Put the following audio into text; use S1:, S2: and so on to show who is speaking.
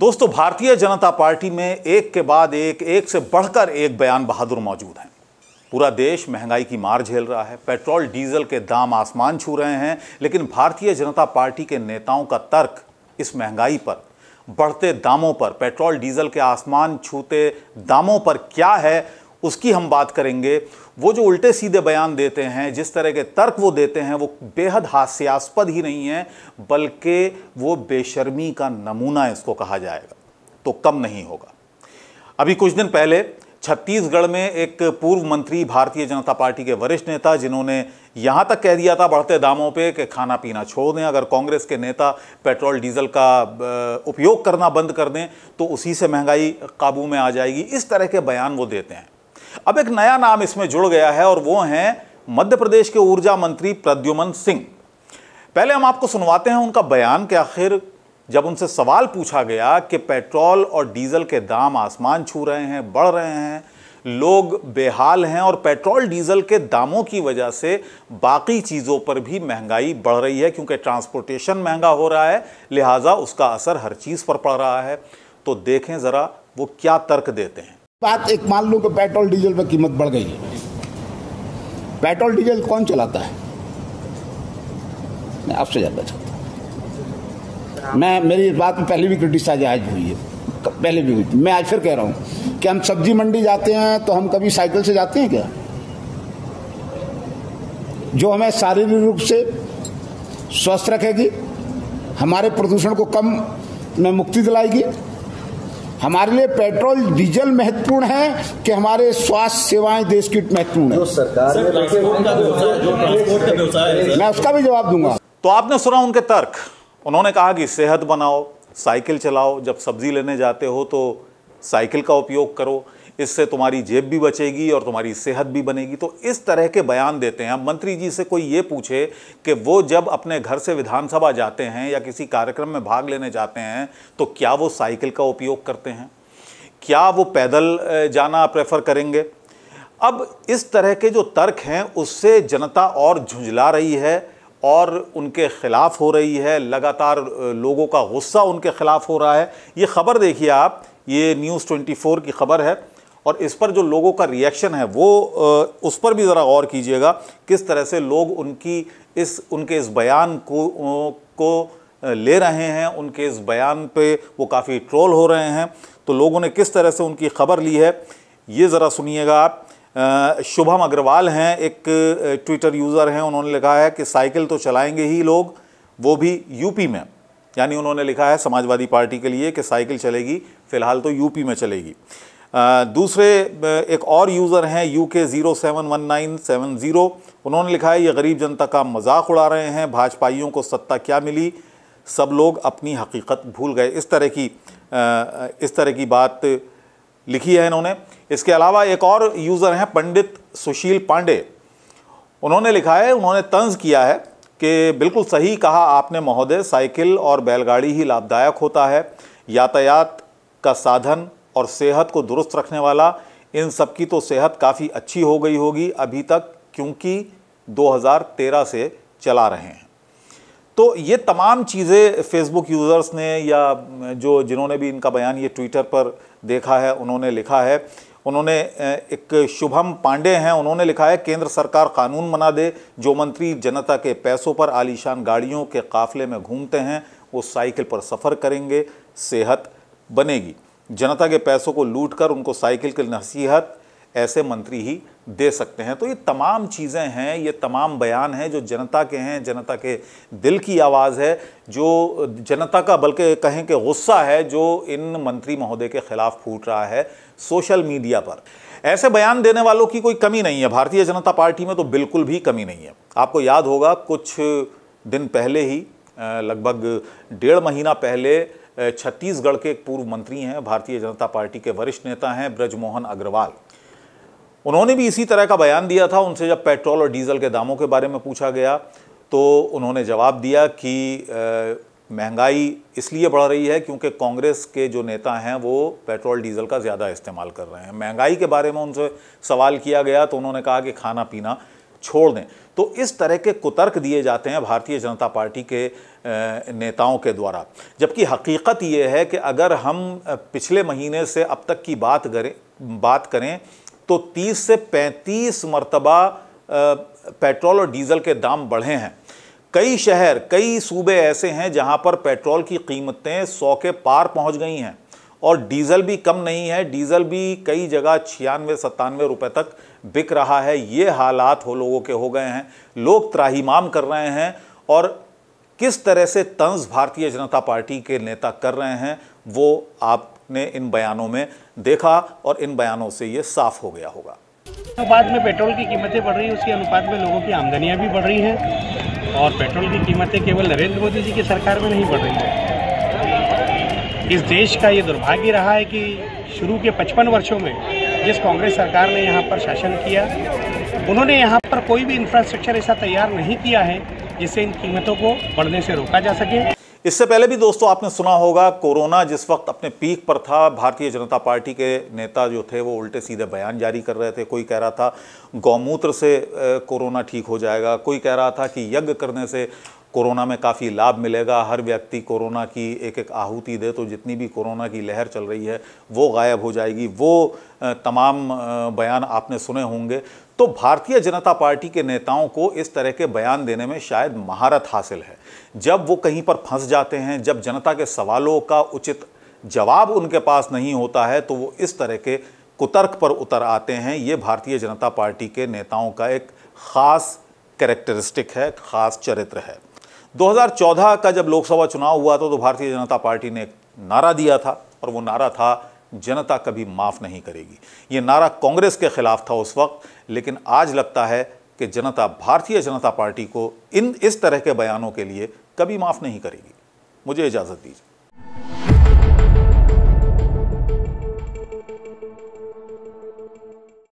S1: दोस्तों भारतीय जनता पार्टी में एक के बाद एक एक से बढ़कर एक बयान बहादुर मौजूद हैं पूरा देश महंगाई की मार झेल रहा है पेट्रोल डीजल के दाम आसमान छू रहे हैं लेकिन भारतीय जनता पार्टी के नेताओं का तर्क इस महंगाई पर बढ़ते दामों पर पेट्रोल डीजल के आसमान छूते दामों पर क्या है उसकी हम बात करेंगे वो जो उल्टे सीधे बयान देते हैं जिस तरह के तर्क वो देते हैं वो बेहद हास्यास्पद ही नहीं है बल्कि वो बेशर्मी का नमूना इसको कहा जाएगा तो कम नहीं होगा अभी कुछ दिन पहले छत्तीसगढ़ में एक पूर्व मंत्री भारतीय जनता पार्टी के वरिष्ठ नेता जिन्होंने यहाँ तक कह दिया था बढ़ते दामों पे कि खाना पीना छोड़ दें अगर कांग्रेस के नेता पेट्रोल डीजल का उपयोग करना बंद कर दें तो उसी से महंगाई काबू में आ जाएगी इस तरह के बयान वो देते हैं अब एक नया नाम इसमें जुड़ गया है और वो हैं मध्य प्रदेश के ऊर्जा मंत्री प्रद्युमन सिंह पहले हम आपको सुनवाते हैं उनका बयान के आखिर जब उनसे सवाल पूछा गया कि पेट्रोल और डीजल के दाम आसमान छू रहे हैं बढ़ रहे हैं लोग बेहाल हैं और पेट्रोल डीजल के दामों की वजह से बाकी चीज़ों पर भी महंगाई बढ़ रही है क्योंकि ट्रांसपोर्टेशन महंगा हो रहा है लिहाजा उसका असर हर चीज़ पर पड़ रहा है तो देखें ज़रा वो क्या तर्क देते हैं बात एक मान लो कि पेट्रोल डीजल पर कीमत बढ़ गई पेट्रोल डीजल कौन चलाता है मैं आपसे जानना चाहता मैं मेरी इस बात में पहले भी क्रिटिसाइज आज हुई है पहले भी हुई मैं आज फिर कह रहा हूं कि हम सब्जी मंडी जाते हैं तो हम कभी साइकिल से जाते हैं क्या जो हमें शारीरिक रूप से स्वस्थ रखेगी हमारे प्रदूषण को कम में मुक्ति दिलाएगी हमारे लिए पेट्रोल डीजल महत्वपूर्ण है कि हमारे स्वास्थ्य सेवाएं देश की महत्वपूर्ण है मैं उसका भी जवाब दूंगा तो आपने सुना उनके तर्क उन्होंने कहा कि सेहत बनाओ साइकिल चलाओ जब सब्जी लेने जाते हो तो साइकिल का उपयोग करो इससे तुम्हारी जेब भी बचेगी और तुम्हारी सेहत भी बनेगी तो इस तरह के बयान देते हैं अब मंत्री जी से कोई ये पूछे कि वो जब अपने घर से विधानसभा जाते हैं या किसी कार्यक्रम में भाग लेने जाते हैं तो क्या वो साइकिल का उपयोग करते हैं क्या वो पैदल जाना प्रेफर करेंगे अब इस तरह के जो तर्क हैं उससे जनता और झुंझला रही है और उनके ख़िलाफ़ हो रही है लगातार लोगों का गुस्सा उनके ख़िलाफ़ हो रहा है ये खबर देखिए आप ये न्यूज़ 24 की खबर है और इस पर जो लोगों का रिएक्शन है वो उस पर भी ज़रा गौर कीजिएगा किस तरह से लोग उनकी इस उनके इस बयान को को ले रहे हैं उनके इस बयान पे वो काफ़ी ट्रोल हो रहे हैं तो लोगों ने किस तरह से उनकी खबर ली है ये ज़रा सुनिएगा आप शुभम अग्रवाल हैं एक ट्विटर यूज़र हैं उन्होंने लिखा है कि साइकिल तो चलाएंगे ही लोग वो भी यूपी में यानी उन्होंने लिखा है समाजवादी पार्टी के लिए कि साइकिल चलेगी फ़िलहाल तो यूपी में चलेगी दूसरे एक और यूज़र हैं U K zero seven one nine seven zero उन्होंने लिखा है ये गरीब जनता का मजाक उड़ा रहे हैं भाजपाइयों को सत्ता क्या मिली सब लोग अपनी हकीकत भूल गए इस तरह की इस तरह की बात लिखी है इन्होंने इसके अलावा एक और यूज़र हैं पंडित सुशील पांडे उन्होंने लिखा है उन्होंने तंज किया है कि बिल्कुल सही कहा आपने महोदय साइकिल और बैलगाड़ी ही लाभदायक होता है यातायात का साधन और सेहत को दुरुस्त रखने वाला इन सब की तो सेहत काफ़ी अच्छी हो गई होगी अभी तक क्योंकि 2013 से चला रहे हैं तो ये तमाम चीज़ें फेसबुक यूज़र्स ने या जो जिन्होंने भी इनका बयान ये ट्विटर पर देखा है उन्होंने लिखा है उन्होंने एक शुभम पांडे हैं उन्होंने लिखा है केंद्र सरकार कानून बना दे जो मंत्री जनता के पैसों पर आलीशान गाड़ियों के काफले में घूमते हैं वो साइकिल पर सफ़र करेंगे सेहत बनेगी जनता के पैसों को लूट कर उनको साइकिल की नसीहत ऐसे मंत्री ही दे सकते हैं तो ये तमाम चीज़ें हैं ये तमाम बयान हैं जो जनता के हैं जनता के दिल की आवाज़ है जो जनता का बल्कि कहें कि गुस्सा है जो इन मंत्री महोदय के ख़िलाफ़ फूट रहा है सोशल मीडिया पर ऐसे बयान देने वालों की कोई कमी नहीं है भारतीय जनता पार्टी में तो बिल्कुल भी कमी नहीं है आपको याद होगा कुछ दिन पहले ही लगभग डेढ़ महीना पहले छत्तीसगढ़ के एक पूर्व मंत्री हैं भारतीय जनता पार्टी के वरिष्ठ नेता हैं ब्रजमोहन अग्रवाल उन्होंने भी इसी तरह का बयान दिया था उनसे जब पेट्रोल और डीजल के दामों के बारे में पूछा गया तो उन्होंने जवाब दिया कि महंगाई इसलिए बढ़ रही है क्योंकि कांग्रेस के जो नेता हैं वो पेट्रोल डीजल का ज़्यादा इस्तेमाल कर रहे हैं महंगाई के बारे में उनसे सवाल किया गया तो उन्होंने कहा कि खाना पीना छोड़ दें तो इस तरह के कुतर्क दिए जाते हैं भारतीय जनता पार्टी के नेताओं के द्वारा जबकि हकीकत ये है कि अगर हम पिछले महीने से अब तक की बात करें बात करें तो 30 से 35 मरतबा पेट्रोल और डीज़ल के दाम बढ़े हैं कई शहर कई सूबे ऐसे हैं जहां पर पेट्रोल की कीमतें सौ के पार पहुंच गई हैं और डीजल भी कम नहीं है डीजल भी कई जगह छियानवे सत्तानवे रुपए तक बिक रहा है ये हालात हो लोगों के हो गए हैं लोग त्राहीमाम कर रहे हैं और किस तरह से तंज भारतीय जनता पार्टी के नेता कर रहे हैं वो आपने इन बयानों में देखा और इन बयानों से ये साफ हो गया होगा अनुपात तो में पेट्रोल की कीमतें बढ़ रही है उसके अनुपात में लोगों की आमदनियाँ भी बढ़ रही हैं और पेट्रोल की कीमतें केवल नरेंद्र मोदी जी की सरकार में नहीं बढ़ रही है इस देश का ये दुर्भाग्य रहा है कि शुरू के 55 वर्षों में जिस कांग्रेस सरकार ने यहाँ पर शासन किया उन्होंने यहाँ पर कोई भी इंफ्रास्ट्रक्चर ऐसा तैयार नहीं किया है जिससे इन कीमतों को बढ़ने से रोका जा सके इससे पहले भी दोस्तों आपने सुना होगा कोरोना जिस वक्त अपने पीक पर था भारतीय जनता पार्टी के नेता जो थे वो उल्टे सीधे बयान जारी कर रहे थे कोई कह रहा था गौमूत्र से कोरोना ठीक हो जाएगा कोई कह रहा था कि यज्ञ करने से कोरोना में काफ़ी लाभ मिलेगा हर व्यक्ति कोरोना की एक एक आहुति दे तो जितनी भी कोरोना की लहर चल रही है वो गायब हो जाएगी वो तमाम बयान आपने सुने होंगे तो भारतीय जनता पार्टी के नेताओं को इस तरह के बयान देने में शायद महारत हासिल है जब वो कहीं पर फंस जाते हैं जब जनता के सवालों का उचित जवाब उनके पास नहीं होता है तो वो इस तरह के कुतर्क पर उतर आते हैं ये भारतीय जनता पार्टी के नेताओं का एक ख़ास करेक्टरिस्टिक है ख़ास चरित्र है 2014 का जब लोकसभा चुनाव हुआ था तो भारतीय जनता पार्टी ने एक नारा दिया था और वो नारा था जनता कभी माफ़ नहीं करेगी ये नारा कांग्रेस के खिलाफ था उस वक्त लेकिन आज लगता है कि जनता भारतीय जनता पार्टी को इन इस तरह के बयानों के लिए कभी माफ़ नहीं करेगी मुझे इजाज़त दीजिए